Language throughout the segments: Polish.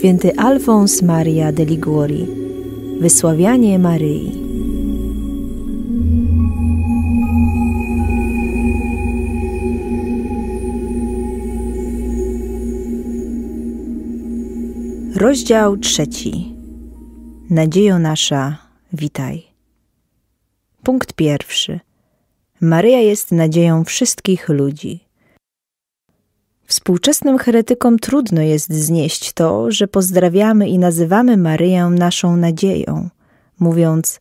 święty Alfons Maria de Liguri. Wysławianie Maryi. Rozdział trzeci. Nadziejo nasza, witaj. Punkt pierwszy. Maryja jest nadzieją wszystkich ludzi. Współczesnym heretykom trudno jest znieść to, że pozdrawiamy i nazywamy Maryję naszą nadzieją, mówiąc: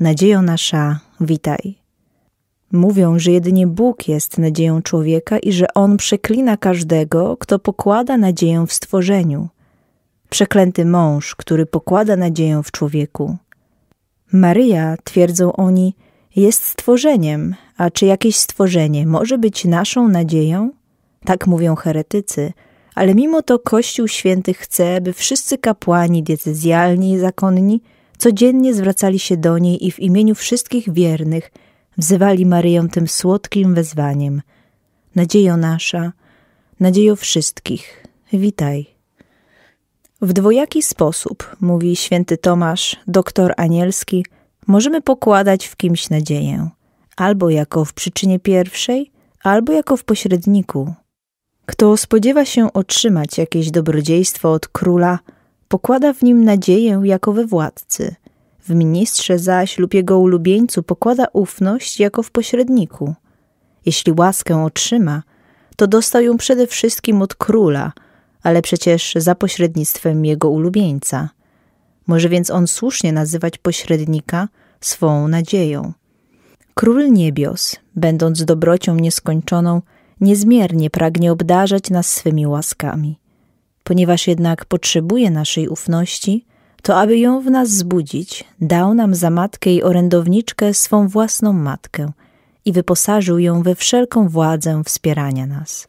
"Nadzieja nasza, witaj. Mówią, że jedynie Bóg jest nadzieją człowieka i że on przeklina każdego, kto pokłada nadzieję w stworzeniu. Przeklęty mąż, który pokłada nadzieję w człowieku. Maryja, twierdzą oni, jest stworzeniem, a czy jakieś stworzenie może być naszą nadzieją? Tak mówią heretycy, ale mimo to Kościół Święty chce, by wszyscy kapłani diecezjalni i zakonni codziennie zwracali się do niej i w imieniu wszystkich wiernych wzywali Maryję tym słodkim wezwaniem. Nadziejo nasza, nadziejo wszystkich, witaj. W dwojaki sposób, mówi święty Tomasz, doktor anielski, możemy pokładać w kimś nadzieję, albo jako w przyczynie pierwszej, albo jako w pośredniku, kto spodziewa się otrzymać jakieś dobrodziejstwo od króla, pokłada w nim nadzieję jako we władcy, w ministrze zaś lub jego ulubieńcu pokłada ufność jako w pośredniku. Jeśli łaskę otrzyma, to dostał ją przede wszystkim od króla, ale przecież za pośrednictwem jego ulubieńca. Może więc on słusznie nazywać pośrednika swą nadzieją. Król niebios, będąc dobrocią nieskończoną, niezmiernie pragnie obdarzać nas swymi łaskami. Ponieważ jednak potrzebuje naszej ufności, to aby ją w nas zbudzić, dał nam za matkę i orędowniczkę swą własną matkę i wyposażył ją we wszelką władzę wspierania nas.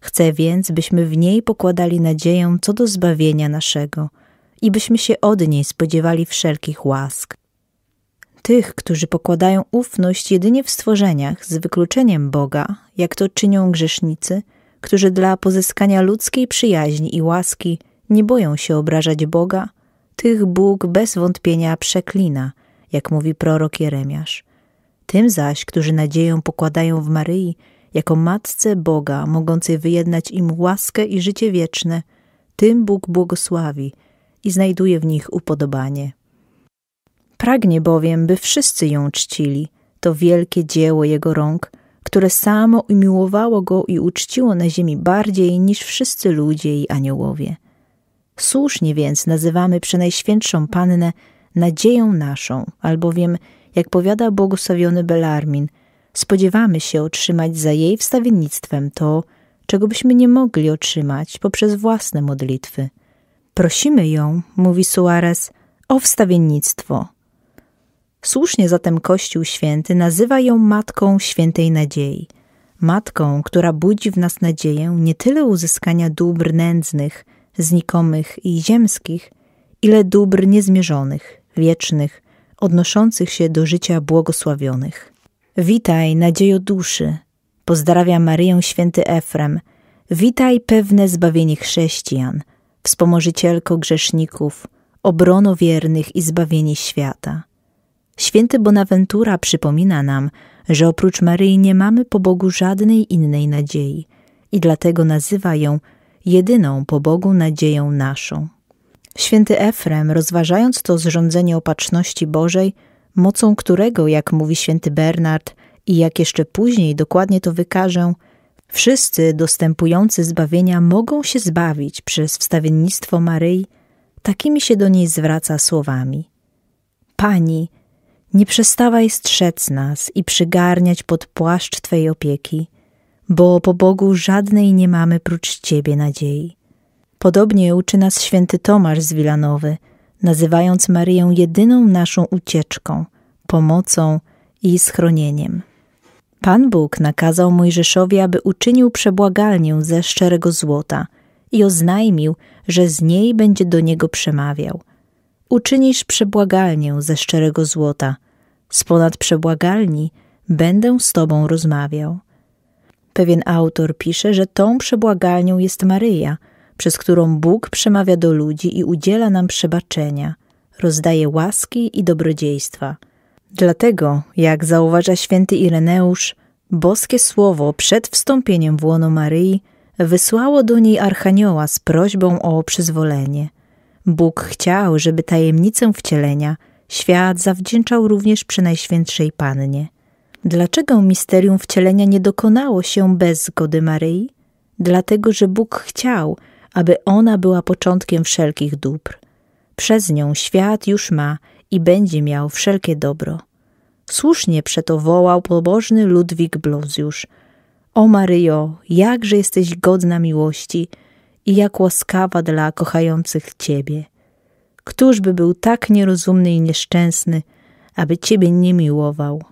Chce więc, byśmy w niej pokładali nadzieję co do zbawienia naszego i byśmy się od niej spodziewali wszelkich łask, tych, którzy pokładają ufność jedynie w stworzeniach z wykluczeniem Boga, jak to czynią grzesznicy, którzy dla pozyskania ludzkiej przyjaźni i łaski nie boją się obrażać Boga, tych Bóg bez wątpienia przeklina, jak mówi prorok Jeremiasz. Tym zaś, którzy nadzieję pokładają w Maryi, jako Matce Boga, mogącej wyjednać im łaskę i życie wieczne, tym Bóg błogosławi i znajduje w nich upodobanie. Pragnie bowiem, by wszyscy ją czcili. To wielkie dzieło jego rąk, które samo umiłowało go i uczciło na ziemi bardziej niż wszyscy ludzie i aniołowie. Słusznie więc nazywamy Przenajświętszą Pannę nadzieją naszą, albowiem, jak powiada błogosławiony Belarmin, spodziewamy się otrzymać za jej wstawiennictwem to, czego byśmy nie mogli otrzymać poprzez własne modlitwy. Prosimy ją, mówi Suarez, o wstawiennictwo, Słusznie zatem Kościół Święty nazywa ją Matką Świętej Nadziei. Matką, która budzi w nas nadzieję nie tyle uzyskania dóbr nędznych, znikomych i ziemskich, ile dóbr niezmierzonych, wiecznych, odnoszących się do życia błogosławionych. Witaj, nadziejo duszy, pozdrawia Maryję święty Efrem. Witaj pewne zbawienie chrześcijan, wspomożycielko grzeszników, obrono wiernych i zbawienie świata. Święty Bonaventura przypomina nam, że oprócz Maryi nie mamy po Bogu żadnej innej nadziei i dlatego nazywa ją jedyną po Bogu nadzieją naszą. Święty Efrem, rozważając to zrządzenie opatrzności Bożej, mocą którego, jak mówi święty Bernard i jak jeszcze później dokładnie to wykażę, wszyscy dostępujący zbawienia mogą się zbawić przez wstawiennictwo Maryi, takimi się do niej zwraca słowami: Pani, nie przestawaj strzec nas i przygarniać pod płaszcz Twojej opieki, bo po Bogu żadnej nie mamy prócz Ciebie nadziei. Podobnie uczy nas święty Tomasz z Wilanowy, nazywając Maryję jedyną naszą ucieczką, pomocą i schronieniem. Pan Bóg nakazał Mojżeszowi, aby uczynił przebłagalnię ze szczerego złota i oznajmił, że z niej będzie do niego przemawiał. Uczynisz przebłagalnię ze szczerego złota, z ponad przebłagalni będę z Tobą rozmawiał. Pewien autor pisze, że tą przebłagalnią jest Maryja, przez którą Bóg przemawia do ludzi i udziela nam przebaczenia, rozdaje łaski i dobrodziejstwa. Dlatego, jak zauważa święty Ireneusz, boskie słowo przed wstąpieniem w łono Maryi wysłało do niej archanioła z prośbą o przyzwolenie. Bóg chciał, żeby tajemnicę wcielenia – świat zawdzięczał również Przynajświętszej Pannie. Dlaczego misterium wcielenia nie dokonało się bez zgody Maryi? Dlatego, że Bóg chciał, aby ona była początkiem wszelkich dóbr. Przez nią świat już ma i będzie miał wszelkie dobro. Słusznie przeto wołał pobożny Ludwik Blozjusz. O Maryjo, jakże jesteś godna miłości i jak łaskawa dla kochających Ciebie. Któż by był tak nierozumny i nieszczęsny, aby Ciebie nie miłował?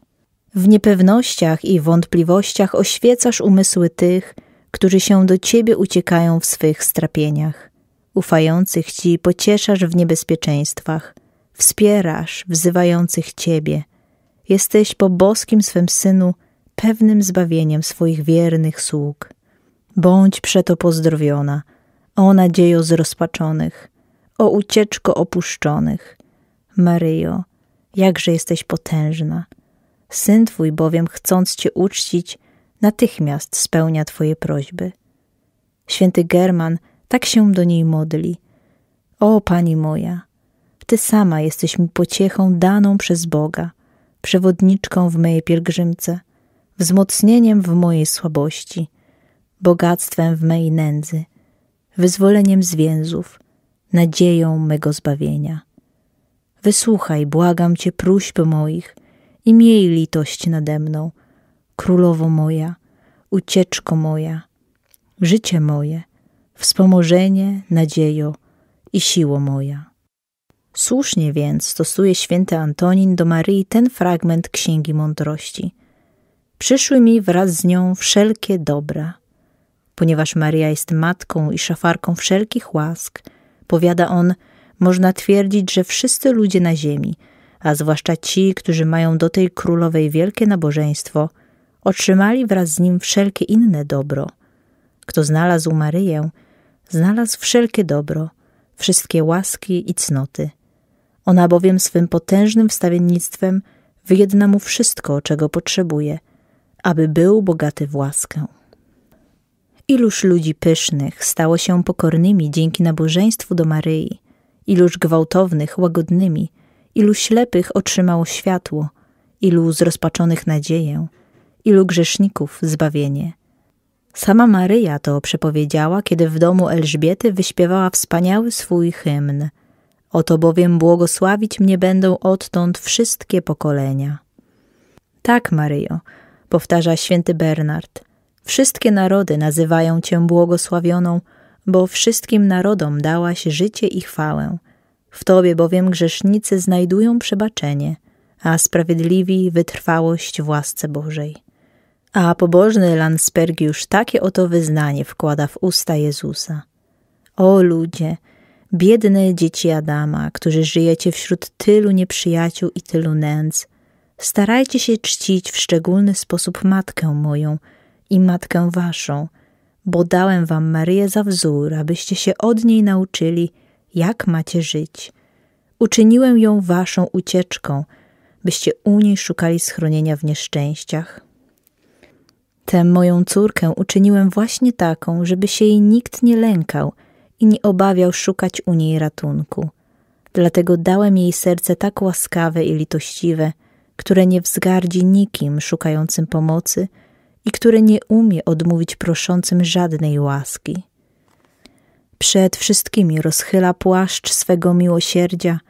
W niepewnościach i wątpliwościach oświecasz umysły tych, którzy się do Ciebie uciekają w swych strapieniach. Ufających Ci pocieszasz w niebezpieczeństwach, wspierasz wzywających Ciebie. Jesteś po boskim swym Synu pewnym zbawieniem swoich wiernych sług. Bądź przeto pozdrowiona, o nadziejo zrozpaczonych. O ucieczko opuszczonych. Maryjo, jakże jesteś potężna. Syn twój bowiem, chcąc cię uczcić, natychmiast spełnia twoje prośby. Święty German tak się do niej modli. O, pani moja, ty sama jesteś mi pociechą daną przez Boga, przewodniczką w mojej pielgrzymce, wzmocnieniem w mojej słabości, bogactwem w mojej nędzy, wyzwoleniem z więzów, nadzieją mego zbawienia. Wysłuchaj, błagam Cię, próśb moich i miej litość nade mną, królowo moja, ucieczko moja, życie moje, wspomożenie, nadziejo i siło moja. Słusznie więc stosuje święty Antonin do Maryi ten fragment Księgi Mądrości. Przyszły mi wraz z nią wszelkie dobra. Ponieważ Maria jest matką i szafarką wszelkich łask – Powiada on, można twierdzić, że wszyscy ludzie na ziemi, a zwłaszcza ci, którzy mają do tej królowej wielkie nabożeństwo, otrzymali wraz z nim wszelkie inne dobro. Kto znalazł Maryję, znalazł wszelkie dobro, wszystkie łaski i cnoty. Ona bowiem swym potężnym wstawiennictwem wyjedna mu wszystko, czego potrzebuje, aby był bogaty w łaskę. Iluż ludzi pysznych stało się pokornymi dzięki nabożeństwu do Maryi, iluż gwałtownych łagodnymi, ilu ślepych otrzymało światło, ilu zrozpaczonych nadzieję, ilu grzeszników zbawienie. Sama Maryja to przepowiedziała, kiedy w domu Elżbiety wyśpiewała wspaniały swój hymn. Oto bowiem błogosławić mnie będą odtąd wszystkie pokolenia. Tak, Maryjo, powtarza święty Bernard – Wszystkie narody nazywają Cię błogosławioną, bo wszystkim narodom dałaś życie i chwałę. W Tobie bowiem grzesznicy znajdują przebaczenie, a sprawiedliwi wytrwałość w łasce Bożej. A pobożny Lanspergiusz takie oto wyznanie wkłada w usta Jezusa. O ludzie, biedne dzieci Adama, którzy żyjecie wśród tylu nieprzyjaciół i tylu nędz, starajcie się czcić w szczególny sposób matkę moją – i Matkę Waszą, bo dałem Wam Maryję za wzór, abyście się od niej nauczyli, jak macie żyć. Uczyniłem ją Waszą ucieczką, byście u niej szukali schronienia w nieszczęściach. Tę moją córkę uczyniłem właśnie taką, żeby się jej nikt nie lękał i nie obawiał szukać u niej ratunku. Dlatego dałem jej serce tak łaskawe i litościwe, które nie wzgardzi nikim szukającym pomocy – i które nie umie odmówić proszącym żadnej łaski. Przed wszystkimi rozchyla płaszcz swego miłosierdzia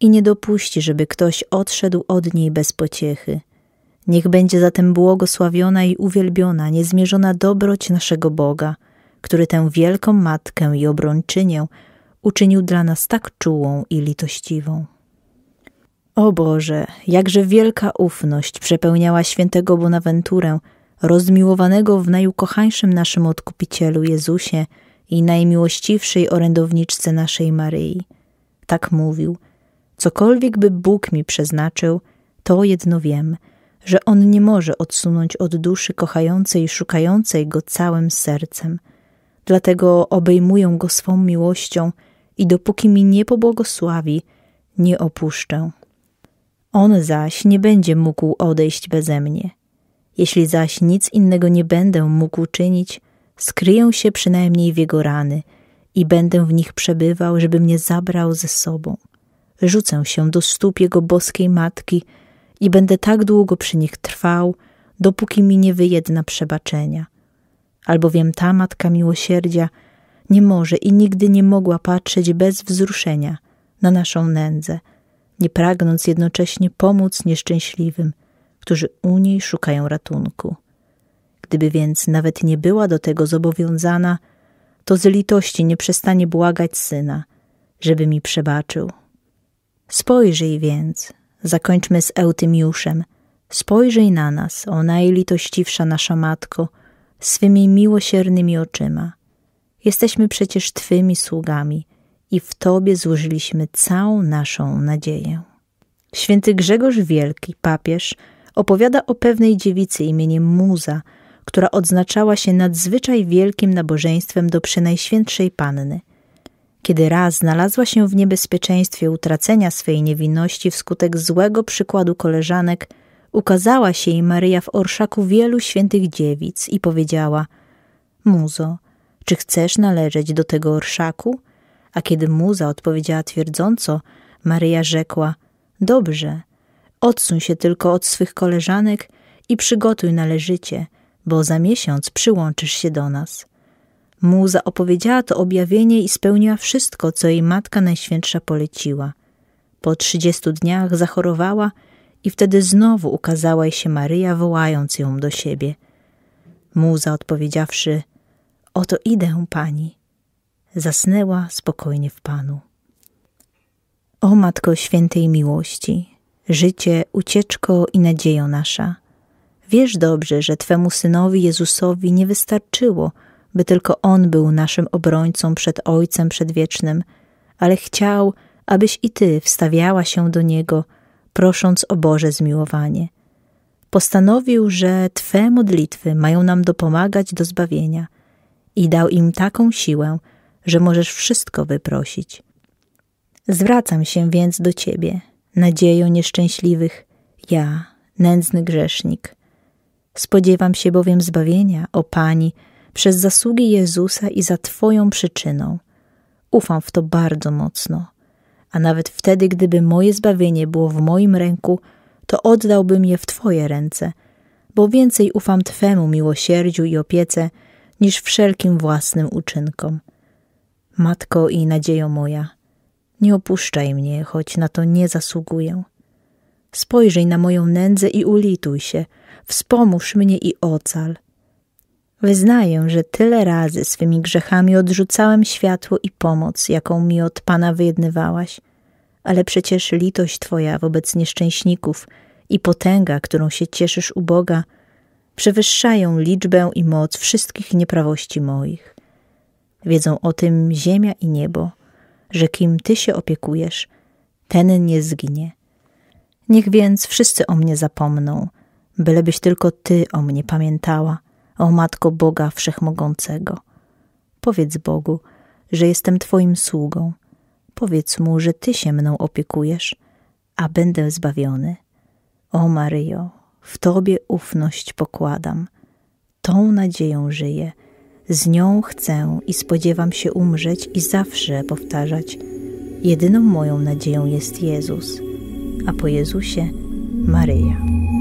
i nie dopuści, żeby ktoś odszedł od niej bez pociechy. Niech będzie zatem błogosławiona i uwielbiona niezmierzona dobroć naszego Boga, który tę wielką matkę i obrończynię uczynił dla nas tak czułą i litościwą. O Boże, jakże wielka ufność przepełniała świętego Bonaventurę, rozmiłowanego w najukochańszym naszym Odkupicielu Jezusie i najmiłościwszej orędowniczce naszej Maryi. Tak mówił: Cokolwiek by Bóg mi przeznaczył, to jedno wiem, że On nie może odsunąć od duszy kochającej i szukającej Go całym sercem. Dlatego obejmuję Go swą miłością i dopóki mi nie pobłogosławi, nie opuszczę. On zaś nie będzie mógł odejść beze mnie – jeśli zaś nic innego nie będę mógł czynić, skryję się przynajmniej w jego rany i będę w nich przebywał, żeby mnie zabrał ze sobą. Rzucę się do stóp jego boskiej matki i będę tak długo przy nich trwał, dopóki mi nie wyjedna przebaczenia. Albowiem ta matka miłosierdzia nie może i nigdy nie mogła patrzeć bez wzruszenia na naszą nędzę, nie pragnąc jednocześnie pomóc nieszczęśliwym, którzy u niej szukają ratunku. Gdyby więc nawet nie była do tego zobowiązana, to z litości nie przestanie błagać syna, żeby mi przebaczył. Spojrzyj więc, zakończmy z Eutymiuszem, spojrzyj na nas, o najlitościwsza nasza matko, swymi miłosiernymi oczyma. Jesteśmy przecież Twymi sługami i w Tobie złożyliśmy całą naszą nadzieję. Święty Grzegorz Wielki, papież, opowiada o pewnej dziewicy imieniem Muza, która odznaczała się nadzwyczaj wielkim nabożeństwem do Przenajświętszej Panny. Kiedy raz znalazła się w niebezpieczeństwie utracenia swej niewinności wskutek złego przykładu koleżanek, ukazała się jej Maryja w orszaku wielu świętych dziewic i powiedziała: Muzo, czy chcesz należeć do tego orszaku? A kiedy muza odpowiedziała twierdząco, Maryja rzekła: Dobrze, Odsuń się tylko od swych koleżanek i przygotuj należycie, bo za miesiąc przyłączysz się do nas. Muza opowiedziała to objawienie i spełniła wszystko, co jej matka najświętsza poleciła. Po trzydziestu dniach zachorowała i wtedy znowu ukazała jej się Maryja, wołając ją do siebie. Muza odpowiedziawszy: Oto idę, pani. Zasnęła spokojnie w panu. O matko świętej miłości, życie, ucieczko i nadzieja nasza. Wiesz dobrze, że Twemu Synowi Jezusowi nie wystarczyło, by tylko On był naszym obrońcą przed Ojcem Przedwiecznym, ale chciał, abyś i Ty wstawiała się do Niego, prosząc o Boże zmiłowanie. Postanowił, że Twe modlitwy mają nam dopomagać do zbawienia i dał im taką siłę, że możesz wszystko wyprosić. Zwracam się więc do Ciebie, Nadzieją nieszczęśliwych, ja, nędzny grzesznik. Spodziewam się bowiem zbawienia, o Pani, przez zasługi Jezusa i za Twoją przyczyną. Ufam w to bardzo mocno. A nawet wtedy, gdyby moje zbawienie było w moim ręku, to oddałbym je w Twoje ręce, bo więcej ufam Twemu miłosierdziu i opiece niż wszelkim własnym uczynkom. Matko i nadziejo moja, nie opuszczaj mnie, choć na to nie zasługuję. Spojrzyj na moją nędzę i ulituj się, wspomóż mnie i ocal. Wyznaję, że tyle razy swymi grzechami odrzucałem światło i pomoc, jaką mi od Pana wyjednywałaś, ale przecież litość Twoja wobec nieszczęśników i potęga, którą się cieszysz u Boga, przewyższają liczbę i moc wszystkich nieprawości moich. Wiedzą o tym ziemia i niebo że kim ty się opiekujesz, ten nie zginie. Niech więc wszyscy o mnie zapomną, bylebyś tylko ty o mnie pamiętała, o Matko Boga Wszechmogącego. Powiedz Bogu, że jestem twoim sługą. Powiedz mu, że ty się mną opiekujesz, a będę zbawiony. O Maryjo, w tobie ufność pokładam, tą nadzieją żyję z nią chcę i spodziewam się umrzeć i zawsze powtarzać: Jedyną moją nadzieją jest Jezus, a po Jezusie Maryja.